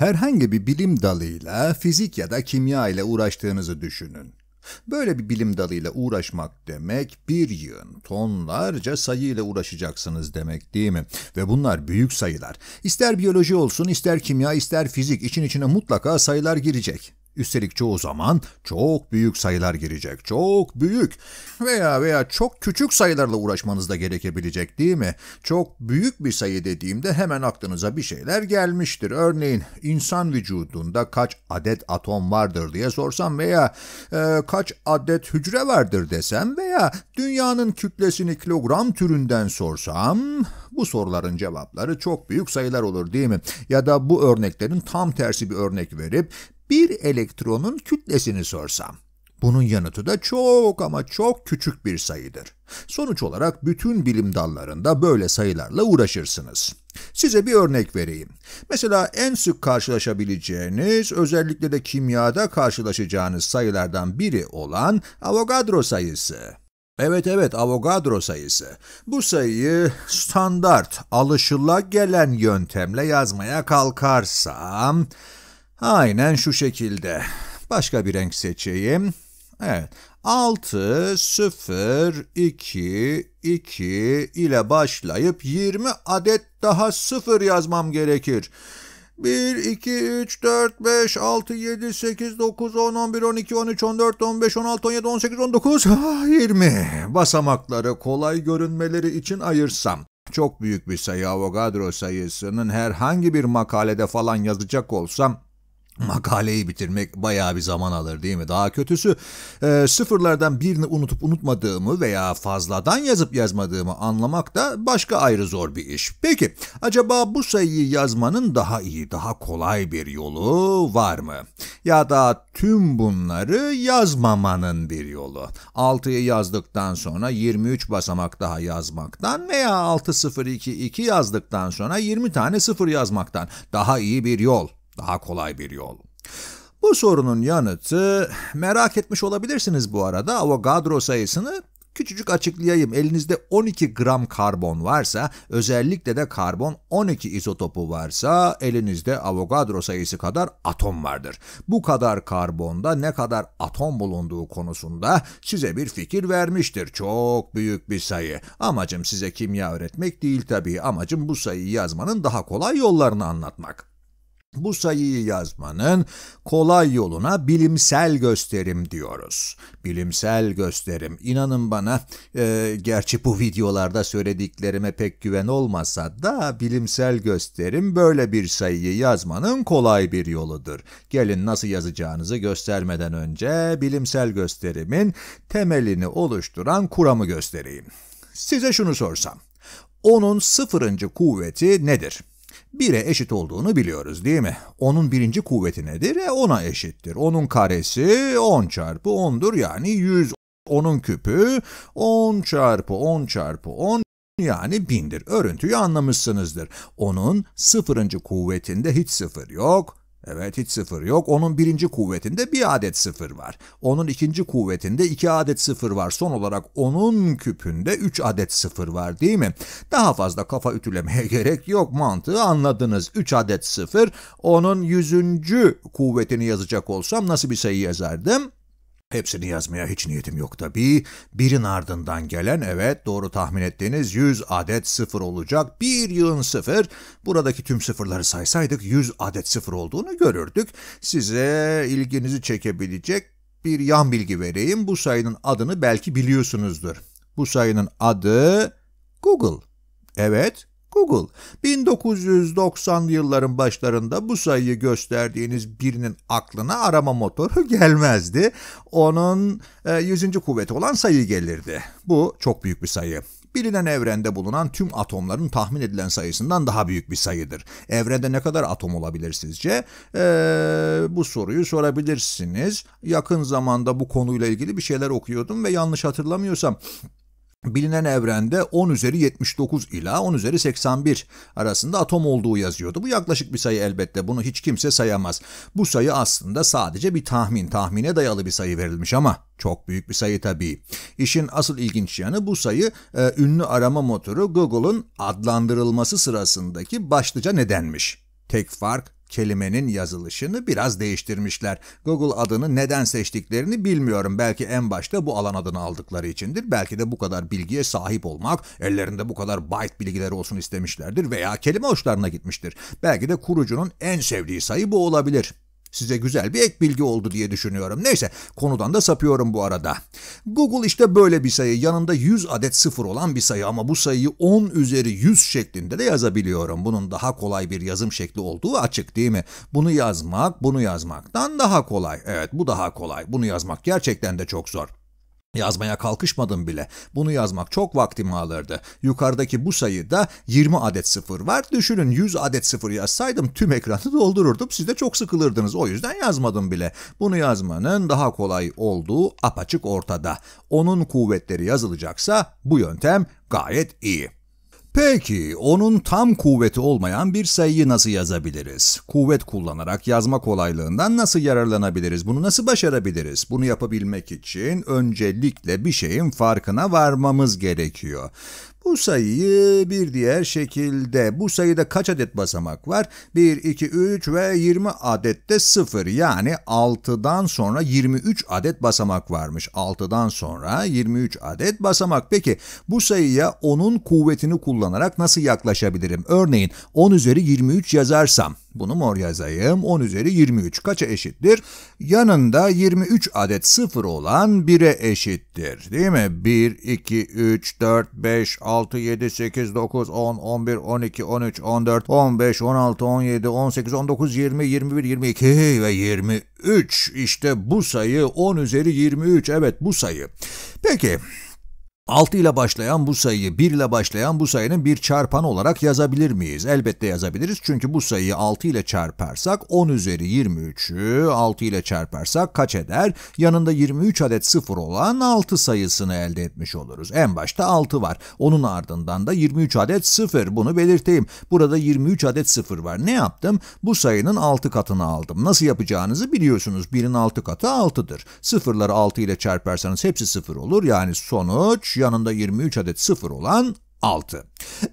Herhangi bir bilim dalıyla, fizik ya da kimya ile uğraştığınızı düşünün. Böyle bir bilim dalıyla uğraşmak demek bir yığın tonlarca sayı ile uğraşacaksınız demek değil mi? Ve bunlar büyük sayılar. İster biyoloji olsun, ister kimya, ister fizik için içine mutlaka sayılar girecek. Üstelik çoğu zaman çok büyük sayılar girecek. Çok büyük veya veya çok küçük sayılarla uğraşmanız da gerekebilecek değil mi? Çok büyük bir sayı dediğimde hemen aklınıza bir şeyler gelmiştir. Örneğin insan vücudunda kaç adet atom vardır diye sorsam veya e, kaç adet hücre vardır desem veya dünyanın kütlesini kilogram türünden sorsam bu soruların cevapları çok büyük sayılar olur değil mi? Ya da bu örneklerin tam tersi bir örnek verip bir elektronun kütlesini sorsam. Bunun yanıtı da çok ama çok küçük bir sayıdır. Sonuç olarak bütün bilim dallarında böyle sayılarla uğraşırsınız. Size bir örnek vereyim. Mesela en sık karşılaşabileceğiniz, özellikle de kimyada karşılaşacağınız sayılardan biri olan Avogadro sayısı. Evet evet Avogadro sayısı. Bu sayıyı standart, alışıla gelen yöntemle yazmaya kalkarsam Aynen şu şekilde. Başka bir renk seçeyim. Evet. 6, 0, 2, 2 ile başlayıp 20 adet daha 0 yazmam gerekir. 1, 2, 3, 4, 5, 6, 7, 8, 9, 10, 11, 12, 13, 14, 15, 16, 17, 18, 19, 20. Basamakları kolay görünmeleri için ayırsam. Çok büyük bir sayı Avogadro sayısının herhangi bir makalede falan yazacak olsam makaleyi bitirmek bayağı bir zaman alır değil mi? Daha kötüsü e, sıfırlardan birini unutup unutmadığımı veya fazladan yazıp yazmadığımı anlamak da başka ayrı zor bir iş. Peki acaba bu sayıyı yazmanın daha iyi, daha kolay bir yolu var mı? Ya da tüm bunları yazmamanın bir yolu. 6'yı yazdıktan sonra 23 basamak daha yazmaktan veya 6022 yazdıktan sonra 20 tane sıfır yazmaktan daha iyi bir yol daha kolay bir yol. Bu sorunun yanıtı merak etmiş olabilirsiniz bu arada Avogadro sayısını küçücük açıklayayım. Elinizde 12 gram karbon varsa özellikle de karbon 12 izotopu varsa elinizde Avogadro sayısı kadar atom vardır. Bu kadar karbonda ne kadar atom bulunduğu konusunda size bir fikir vermiştir. Çok büyük bir sayı. Amacım size kimya öğretmek değil tabii. Amacım bu sayıyı yazmanın daha kolay yollarını anlatmak. Bu sayıyı yazmanın kolay yoluna bilimsel gösterim diyoruz. Bilimsel gösterim. İnanın bana, e, gerçi bu videolarda söylediklerime pek güven olmasa da bilimsel gösterim böyle bir sayıyı yazmanın kolay bir yoludur. Gelin nasıl yazacağınızı göstermeden önce bilimsel gösterimin temelini oluşturan kuramı göstereyim. Size şunu sorsam, onun sıfırıncı kuvveti nedir? 1'e eşit olduğunu biliyoruz değil mi? Onun birinci kuvveti nedir? E 10'a eşittir. Onun karesi 10 çarpı 10'dur yani 100. Onun küpü 10 çarpı 10 çarpı 10 yani bindir. Örüntüyü anlamışsınızdır. Onun sıfırıncı kuvvetinde hiç sıfır yok. Evet hiç sıfır yok. Onun birinci kuvvetinde bir adet sıfır var. Onun ikinci kuvvetinde iki adet sıfır var. Son olarak onun küpünde üç adet sıfır var değil mi? Daha fazla kafa ütülemeye gerek yok. Mantığı anladınız. Üç adet sıfır. Onun yüzüncü kuvvetini yazacak olsam nasıl bir sayı yazardım? Hepsini yazmaya hiç niyetim yok tabii. Birin ardından gelen evet doğru tahmin ettiğiniz 100 adet sıfır olacak. Bir yığın sıfır. Buradaki tüm sıfırları saysaydık 100 adet sıfır olduğunu görürdük. Size ilginizi çekebilecek bir yan bilgi vereyim. Bu sayının adını belki biliyorsunuzdur. Bu sayının adı Google. Evet, Google, 1990'lı yılların başlarında bu sayıyı gösterdiğiniz birinin aklına arama motoru gelmezdi. Onun e, 100. kuvveti olan sayı gelirdi. Bu çok büyük bir sayı bilinen evrende bulunan tüm atomların tahmin edilen sayısından daha büyük bir sayıdır. Evrende ne kadar atom olabilir sizce? Ee, bu soruyu sorabilirsiniz. Yakın zamanda bu konuyla ilgili bir şeyler okuyordum ve yanlış hatırlamıyorsam bilinen evrende 10 üzeri 79 ila 10 üzeri 81 arasında atom olduğu yazıyordu. Bu yaklaşık bir sayı elbette bunu hiç kimse sayamaz. Bu sayı aslında sadece bir tahmin, tahmine dayalı bir sayı verilmiş ama çok büyük bir sayı tabii. İşin asıl ilginç yanı bu sayı e, ünlü arama motoru Google'ın adlandırılması sırasındaki başlıca nedenmiş. Tek fark kelimenin yazılışını biraz değiştirmişler. Google adını neden seçtiklerini bilmiyorum. Belki en başta bu alan adını aldıkları içindir. Belki de bu kadar bilgiye sahip olmak, ellerinde bu kadar byte bilgileri olsun istemişlerdir veya kelime hoşlarına gitmiştir. Belki de kurucunun en sevdiği sayı bu olabilir. Size güzel bir ek bilgi oldu diye düşünüyorum. Neyse konudan da sapıyorum bu arada. Google işte böyle bir sayı yanında 100 adet sıfır olan bir sayı ama bu sayıyı 10 üzeri 100 şeklinde de yazabiliyorum. Bunun daha kolay bir yazım şekli olduğu açık değil mi? Bunu yazmak bunu yazmaktan daha kolay. Evet bu daha kolay. Bunu yazmak gerçekten de çok zor. Yazmaya kalkışmadım bile. Bunu yazmak çok vaktimi alırdı. Yukarıdaki bu sayıda 20 adet sıfır var. Düşünün 100 adet sıfır yazsaydım tüm ekranı doldururdum. Siz de çok sıkılırdınız. O yüzden yazmadım bile. Bunu yazmanın daha kolay olduğu apaçık ortada. Onun kuvvetleri yazılacaksa bu yöntem gayet iyi. Peki, onun tam kuvveti olmayan bir sayıyı nasıl yazabiliriz? Kuvvet kullanarak yazma kolaylığından nasıl yararlanabiliriz? Bunu nasıl başarabiliriz? Bunu yapabilmek için öncelikle bir şeyin farkına varmamız gerekiyor. Bu sayıyı bir diğer şekilde bu sayıda kaç adet basamak var? 1, 2, 3 ve 20 de 0 yani 6'dan sonra 23 adet basamak varmış. 6'dan sonra 23 adet basamak. Peki bu sayıya 10'un kuvvetini kullanarak nasıl yaklaşabilirim? Örneğin 10 üzeri 23 yazarsam bunu mor yazayım. 10 üzeri 23 kaça eşittir? Yanında 23 adet sıfır olan 1'e eşittir. Değil mi? 1, 2, 3, 4, 5, 6, 7, 8, 9, 10, 11, 12, 13, 14, 15, 16, 17, 18, 19, 20, 21, 22 ve 23. İşte bu sayı 10 üzeri 23. Evet bu sayı. Peki... 6 ile başlayan bu sayıyı 1 ile başlayan bu sayının bir çarpanı olarak yazabilir miyiz? Elbette yazabiliriz çünkü bu sayıyı 6 ile çarparsak 10 üzeri 23'ü 6 ile çarparsak kaç eder? Yanında 23 adet sıfır olan 6 sayısını elde etmiş oluruz. En başta 6 var. Onun ardından da 23 adet sıfır. Bunu belirteyim. Burada 23 adet sıfır var. Ne yaptım? Bu sayının 6 katını aldım. Nasıl yapacağınızı biliyorsunuz. 1'in 6 katı 6'dır. Sıfırları 6 ile çarparsanız hepsi sıfır olur. Yani sonuç yanında 23 adet sıfır olan 6.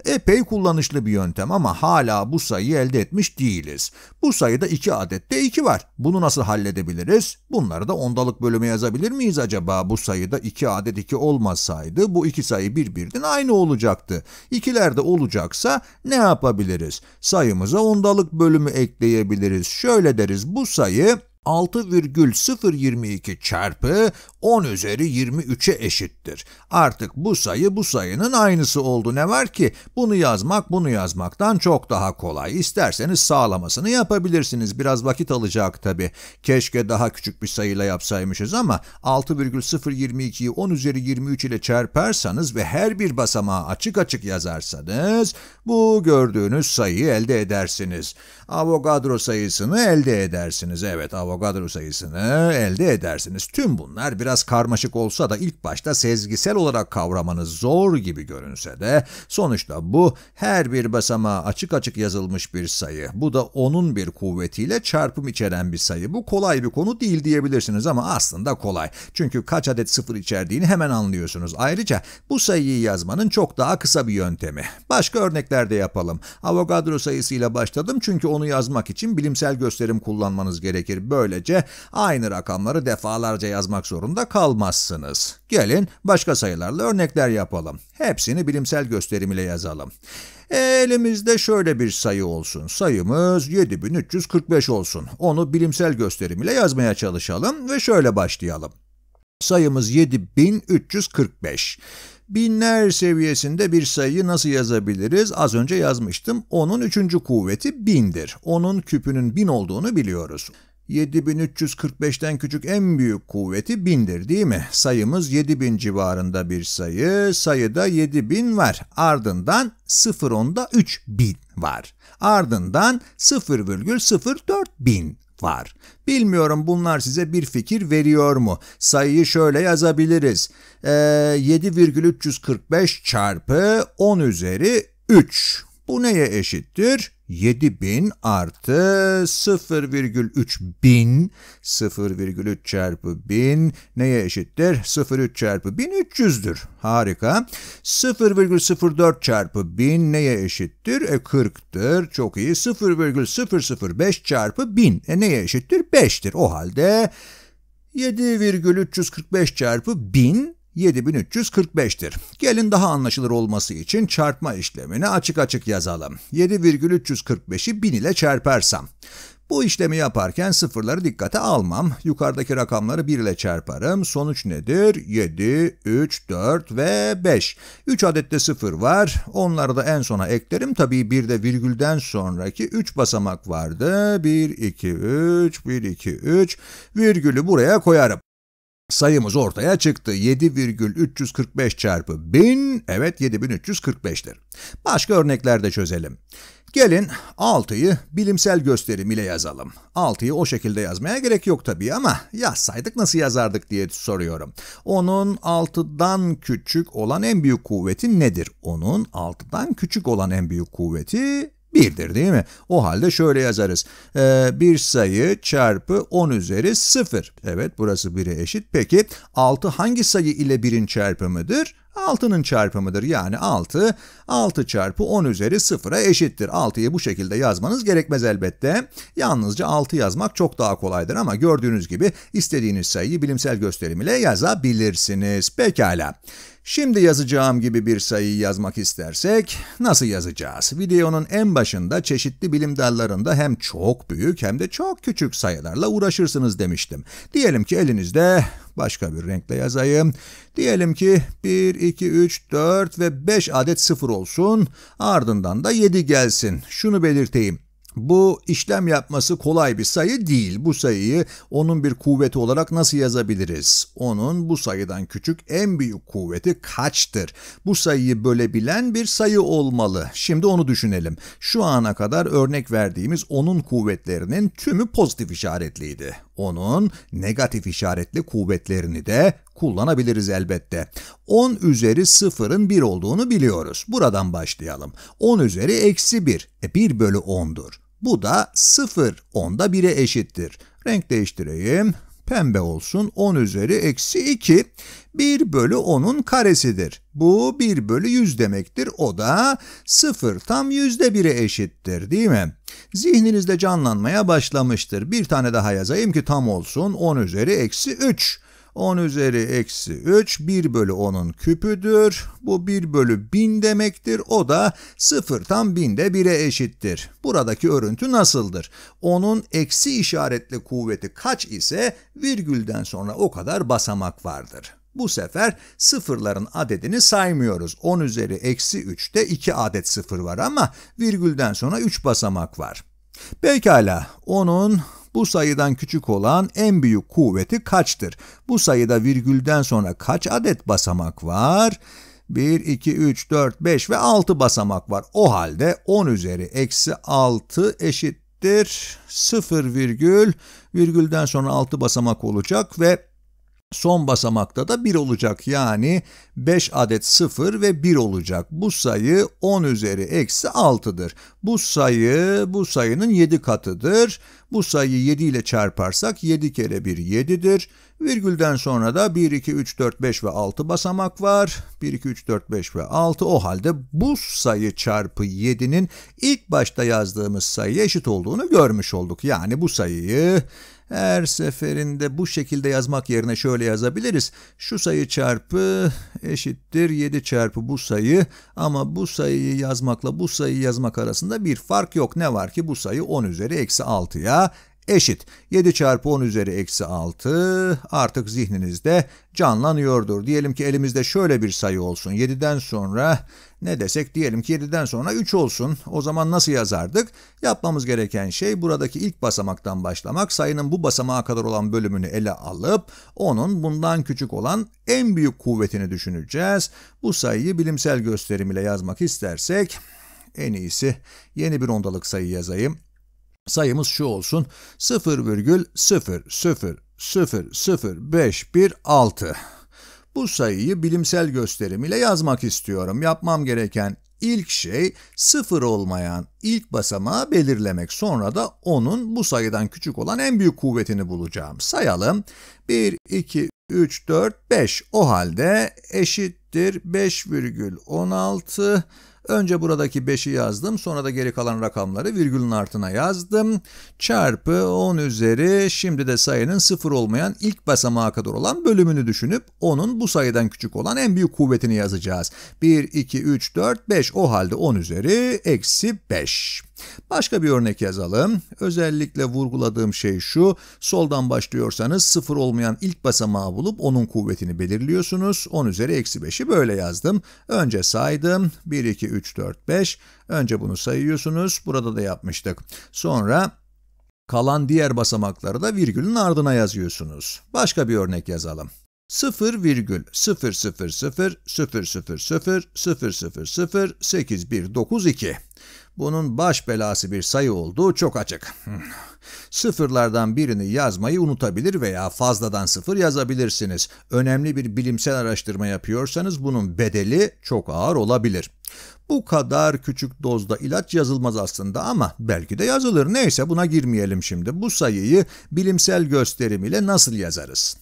Epey kullanışlı bir yöntem ama hala bu sayıyı elde etmiş değiliz. Bu sayıda 2 adet de 2 var. Bunu nasıl halledebiliriz? Bunları da ondalık bölüme yazabilir miyiz acaba? Bu sayıda 2 adet 2 olmasaydı bu iki sayı birbirinden aynı olacaktı. İkiler de olacaksa ne yapabiliriz? Sayımıza ondalık bölümü ekleyebiliriz. Şöyle deriz bu sayı 6,022 çarpı 10 üzeri 23'e eşittir. Artık bu sayı bu sayının aynısı oldu ne var ki? Bunu yazmak bunu yazmaktan çok daha kolay. İsterseniz sağlamasını yapabilirsiniz. Biraz vakit alacak tabi. Keşke daha küçük bir sayıyla yapsaymışız ama 6,022'yi 10 üzeri 23 ile çarparsanız ve her bir basamağı açık açık yazarsanız bu gördüğünüz sayıyı elde edersiniz. Avogadro sayısını elde edersiniz. Evet Avogadro Avogadro sayısını elde edersiniz. Tüm bunlar biraz karmaşık olsa da ilk başta sezgisel olarak kavramanız zor gibi görünse de sonuçta bu her bir basamağa açık açık yazılmış bir sayı. Bu da onun bir kuvvetiyle çarpım içeren bir sayı. Bu kolay bir konu değil diyebilirsiniz ama aslında kolay. Çünkü kaç adet sıfır içerdiğini hemen anlıyorsunuz. Ayrıca bu sayıyı yazmanın çok daha kısa bir yöntemi. Başka örnekler de yapalım. Avogadro sayısıyla başladım çünkü onu yazmak için bilimsel gösterim kullanmanız gerekir. Böyle Böylece aynı rakamları defalarca yazmak zorunda kalmazsınız. Gelin başka sayılarla örnekler yapalım. Hepsini bilimsel gösterim ile yazalım. E, elimizde şöyle bir sayı olsun. Sayımız 7345 olsun. Onu bilimsel gösterim ile yazmaya çalışalım ve şöyle başlayalım. Sayımız 7345. Binler seviyesinde bir sayıyı nasıl yazabiliriz? Az önce yazmıştım. Onun üçüncü kuvveti bindir. Onun küpünün bin olduğunu biliyoruz. 7345'ten küçük en büyük kuvveti 1000'dir değil mi? Sayımız 7000 civarında bir sayı, sayıda 7000 var. Ardından 0 onda 3000 var. Ardından 0,04 bin var. Bilmiyorum bunlar size bir fikir veriyor mu? Sayıyı şöyle yazabiliriz. Ee, 7,345 çarpı 10 üzeri 3 bu neye eşittir? 7000 artı 0,3 bin 0,3 çarpı 1000 neye eşittir? 0,3 çarpı 1300'dür. Harika. 0,04 çarpı 1000 neye eşittir? E 40'tır. Çok iyi. 0,005 çarpı 1000 e neye eşittir? 5'tir. O halde 7,345 çarpı 1000 7345'tir. Gelin daha anlaşılır olması için çarpma işlemini açık açık yazalım. 7,345'i 1000 ile çarparsam. Bu işlemi yaparken sıfırları dikkate almam. Yukarıdaki rakamları 1 ile çarparım. Sonuç nedir? 7, 3, 4 ve 5. 3 adette sıfır var. Onları da en sona eklerim. Tabii bir de virgülden sonraki 3 basamak vardı. 1, 2, 3, 1, 2, 3. Virgülü buraya koyarım. Sayımız ortaya çıktı. 7,345 çarpı 1000, evet 7345'tir. Başka örneklerde çözelim. Gelin 6'yı bilimsel gösterim ile yazalım. 6'yı o şekilde yazmaya gerek yok tabii ama yazsaydık nasıl yazardık diye soruyorum. Onun 6'dan küçük olan en büyük kuvveti nedir? Onun 6'dan küçük olan en büyük kuvveti 1'dir değil mi? O halde şöyle yazarız. Ee, bir sayı çarpı 10 üzeri 0. Evet burası 1'e eşit. Peki 6 hangi sayı ile 1'in çarpımıdır? 6'nın çarpımıdır. Yani 6, 6 çarpı 10 üzeri 0'a eşittir. 6'yı bu şekilde yazmanız gerekmez elbette. Yalnızca 6 yazmak çok daha kolaydır ama gördüğünüz gibi istediğiniz sayıyı bilimsel gösterim ile yazabilirsiniz. Pekala. Şimdi yazacağım gibi bir sayıyı yazmak istersek nasıl yazacağız? Videonun en başında çeşitli bilim dallarında hem çok büyük hem de çok küçük sayılarla uğraşırsınız demiştim. Diyelim ki elinizde başka bir renkle yazayım. Diyelim ki 1, 2, 3, 4 ve 5 adet sıfır olsun ardından da 7 gelsin. Şunu belirteyim bu işlem yapması kolay bir sayı değil. Bu sayıyı onun bir kuvveti olarak nasıl yazabiliriz? Onun bu sayıdan küçük en büyük kuvveti kaçtır? Bu sayıyı bölebilen bir sayı olmalı. Şimdi onu düşünelim. Şu ana kadar örnek verdiğimiz onun kuvvetlerinin tümü pozitif işaretliydi. Onun negatif işaretli kuvvetlerini de kullanabiliriz elbette. 10 üzeri 0'ın 1 olduğunu biliyoruz. Buradan başlayalım. 10 üzeri eksi 1, e 1 bölü 10'dur. Bu da 0 onda 1'e eşittir. Renk değiştireyim. Pembe olsun 10 üzeri eksi 2 1 bölü 10'un karesidir. Bu 1 bölü 100 demektir. O da 0 tam yüzde 1'e eşittir değil mi? Zihninizde canlanmaya başlamıştır. Bir tane daha yazayım ki tam olsun 10 üzeri eksi 3. 10 üzeri eksi 3 1 bölü 10'un küpüdür. Bu 1 bölü 1000 demektir. O da 0 tam 1000'de 1'e eşittir. Buradaki örüntü nasıldır? 10'un eksi işaretli kuvveti kaç ise virgülden sonra o kadar basamak vardır. Bu sefer sıfırların adedini saymıyoruz. 10 üzeri eksi 3'te 2 adet sıfır var ama virgülden sonra 3 basamak var. Pekala, 10'un bu sayıdan küçük olan en büyük kuvveti kaçtır? Bu sayıda virgülden sonra kaç adet basamak var? 1, 2, 3, 4, 5 ve 6 basamak var. O halde 10 üzeri eksi 6 eşittir 0 virgül. Virgülden sonra 6 basamak olacak ve Son basamakta da 1 olacak yani 5 adet 0 ve 1 olacak. Bu sayı 10 üzeri eksi 6'dır. Bu sayı bu sayının 7 katıdır. Bu sayıyı 7 ile çarparsak 7 kere 1 7'dir. Virgülden sonra da 1, 2, 3, 4, 5 ve 6 basamak var. 1, 2, 3, 4, 5 ve 6 o halde bu sayı çarpı 7'nin ilk başta yazdığımız sayıya eşit olduğunu görmüş olduk. Yani bu sayıyı her seferinde bu şekilde yazmak yerine şöyle yazabiliriz. Şu sayı çarpı eşittir 7 çarpı bu sayı ama bu sayıyı yazmakla bu sayıyı yazmak arasında bir fark yok. Ne var ki bu sayı 10 üzeri eksi 6'ya eşit 7 çarpı 10 üzeri eksi 6 artık zihninizde canlanıyordur. Diyelim ki elimizde şöyle bir sayı olsun 7'den sonra ne desek diyelim ki 7'den sonra 3 olsun o zaman nasıl yazardık? Yapmamız gereken şey buradaki ilk basamaktan başlamak sayının bu basamağa kadar olan bölümünü ele alıp onun bundan küçük olan en büyük kuvvetini düşüneceğiz. Bu sayıyı bilimsel gösterim ile yazmak istersek en iyisi yeni bir ondalık sayı yazayım. Sayımız şu olsun 0,0000516. Bu sayıyı bilimsel gösterim ile yazmak istiyorum. Yapmam gereken ilk şey sıfır olmayan ilk basamağı belirlemek. Sonra da onun bu sayıdan küçük olan en büyük kuvvetini bulacağım. Sayalım. 1, 2, 3, 4, 5. O halde eşittir 5,16 Önce buradaki 5'i yazdım. Sonra da geri kalan rakamları virgülün altına yazdım. Çarpı 10 üzeri şimdi de sayının 0 olmayan ilk basamağa kadar olan bölümünü düşünüp onun bu sayıdan küçük olan en büyük kuvvetini yazacağız. 1, 2, 3, 4, 5 o halde 10 üzeri eksi 5. Başka bir örnek yazalım. Özellikle vurguladığım şey şu. Soldan başlıyorsanız sıfır olmayan ilk basamağı bulup onun kuvvetini belirliyorsunuz. 10 üzeri eksi 5'i böyle yazdım. Önce saydım. 1, 2, 3, 4, 5. Önce bunu sayıyorsunuz. Burada da yapmıştık. Sonra kalan diğer basamakları da virgülün ardına yazıyorsunuz. Başka bir örnek yazalım. virgül 0,000000000819 000, 000, 000, 000, 000, 000, 000, 000, 8, 1, 9, 2. Bunun baş belası bir sayı olduğu çok açık. Sıfırlardan birini yazmayı unutabilir veya fazladan sıfır yazabilirsiniz. Önemli bir bilimsel araştırma yapıyorsanız bunun bedeli çok ağır olabilir. Bu kadar küçük dozda ilaç yazılmaz aslında ama belki de yazılır. Neyse buna girmeyelim şimdi. Bu sayıyı bilimsel gösterim ile nasıl yazarız?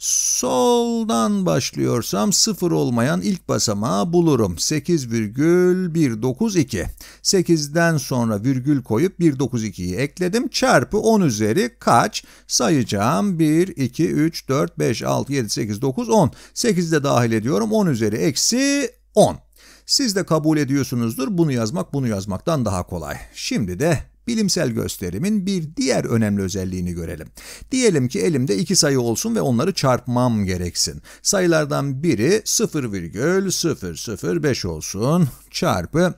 Soldan başlıyorsam sıfır olmayan ilk basamağı bulurum. 8,192. 8'den sonra virgül koyup 192'yi ekledim. Çarpı 10 üzeri kaç? Sayacağım. 1, 2, 3, 4, 5, 6, 7, 8, 9, 10. 8'i de dahil ediyorum. 10 üzeri eksi 10. Siz de kabul ediyorsunuzdur. Bunu yazmak bunu yazmaktan daha kolay. Şimdi de Bilimsel gösterimin bir diğer önemli özelliğini görelim. Diyelim ki elimde iki sayı olsun ve onları çarpmam gereksin. Sayılardan biri 0,0005 olsun çarpı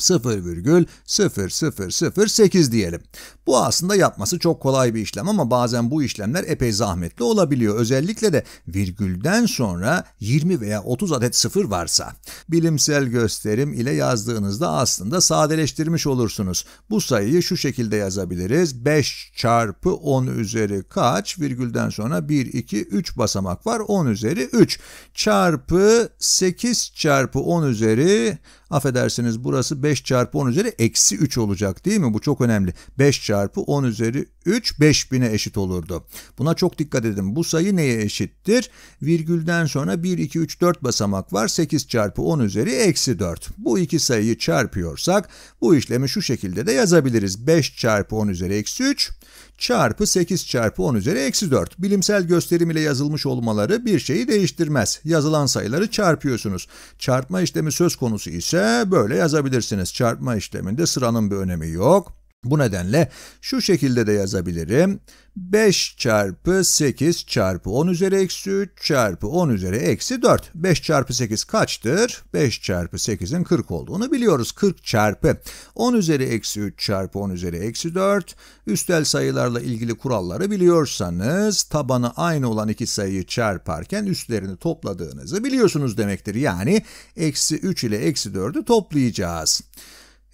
0,0008 diyelim. Bu aslında yapması çok kolay bir işlem ama bazen bu işlemler epey zahmetli olabiliyor. Özellikle de virgülden sonra 20 veya 30 adet sıfır varsa. Bilimsel gösterim ile yazdığınızda aslında sadeleştirmiş olursunuz. Bu sayıyı şu şekilde yazabiliriz. 5 çarpı 10 üzeri kaç? Virgülden sonra 1, 2, 3 basamak var. 10 üzeri 3 çarpı 8 çarpı 10 üzeri affedersiniz burası 5 çarpı 10 üzeri eksi 3 olacak değil mi? Bu çok önemli. 5 çarpı 10 üzeri 3 5000'e eşit olurdu. Buna çok dikkat edin. Bu sayı neye eşittir? Virgülden sonra 1, 2, 3, 4 basamak var. 8 çarpı 10 üzeri eksi 4. Bu iki sayıyı çarpıyorsak bu işlemi şu şekilde de yazabiliriz. 5 çarpı 10 üzeri eksi 3 çarpı 8 çarpı 10 üzeri eksi 4. Bilimsel gösterim ile yazılmış olmaları bir şeyi değiştirmez. Yazılan sayıları çarpıyorsunuz. Çarpma işlemi söz konusu ise böyle yazabilirsiniz. Çarpma işleminde sıranın bir önemi yok. Bu nedenle şu şekilde de yazabilirim. 5 çarpı 8 çarpı 10 üzeri eksi 3 çarpı 10 üzeri eksi 4. 5 çarpı 8 kaçtır? 5 çarpı 8'in 40 olduğunu biliyoruz. 40 çarpı 10 üzeri eksi 3 çarpı 10 üzeri eksi 4. Üstel sayılarla ilgili kuralları biliyorsanız tabanı aynı olan iki sayıyı çarparken üstlerini topladığınızı biliyorsunuz demektir. Yani eksi 3 ile eksi 4'ü toplayacağız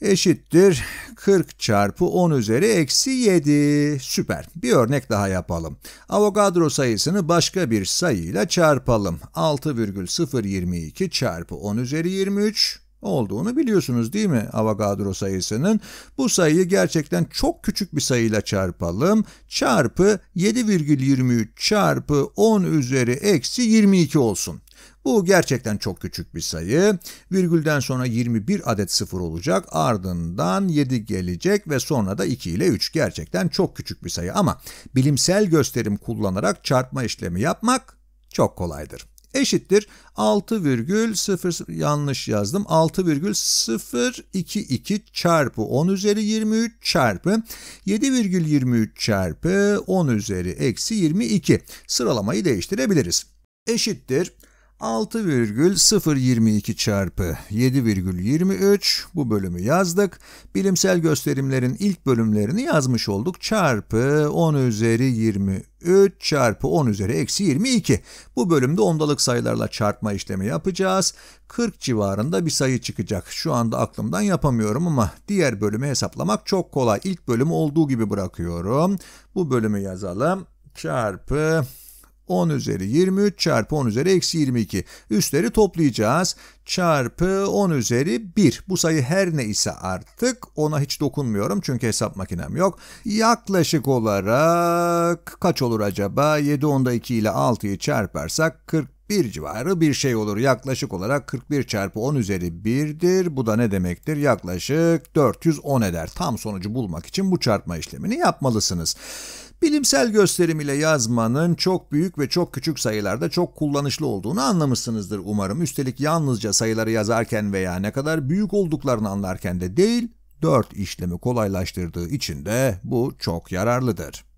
eşittir 40 çarpı 10 üzeri eksi 7. Süper. Bir örnek daha yapalım. Avogadro sayısını başka bir sayıyla çarpalım. 6,022 çarpı 10 üzeri 23 olduğunu biliyorsunuz değil mi Avogadro sayısının? Bu sayıyı gerçekten çok küçük bir sayıyla çarpalım. Çarpı 7,23 çarpı 10 üzeri eksi 22 olsun. Bu gerçekten çok küçük bir sayı. Virgülden sonra 21 adet sıfır olacak. Ardından 7 gelecek ve sonra da 2 ile 3. Gerçekten çok küçük bir sayı ama bilimsel gösterim kullanarak çarpma işlemi yapmak çok kolaydır. Eşittir 6,0 yanlış yazdım 6,022 çarpı 10 üzeri 23 çarpı 7,23 çarpı 10 üzeri eksi 22 sıralamayı değiştirebiliriz. Eşittir 6,022 çarpı 7,23 bu bölümü yazdık. Bilimsel gösterimlerin ilk bölümlerini yazmış olduk. Çarpı 10 üzeri 23 çarpı 10 üzeri eksi 22. Bu bölümde ondalık sayılarla çarpma işlemi yapacağız. 40 civarında bir sayı çıkacak. Şu anda aklımdan yapamıyorum ama diğer bölümü hesaplamak çok kolay. İlk bölümü olduğu gibi bırakıyorum. Bu bölümü yazalım. Çarpı 10 üzeri 23 çarpı 10 üzeri eksi 22. Üstleri toplayacağız. Çarpı 10 üzeri 1. Bu sayı her ne ise artık ona hiç dokunmuyorum çünkü hesap makinem yok. Yaklaşık olarak kaç olur acaba? 7 onda 2 ile 6'yı çarparsak 41 civarı bir şey olur. Yaklaşık olarak 41 çarpı 10 üzeri 1'dir. Bu da ne demektir? Yaklaşık 410 eder. Tam sonucu bulmak için bu çarpma işlemini yapmalısınız bilimsel gösterim ile yazmanın çok büyük ve çok küçük sayılarda çok kullanışlı olduğunu anlamışsınızdır umarım. Üstelik yalnızca sayıları yazarken veya ne kadar büyük olduklarını anlarken de değil, 4 işlemi kolaylaştırdığı için de bu çok yararlıdır.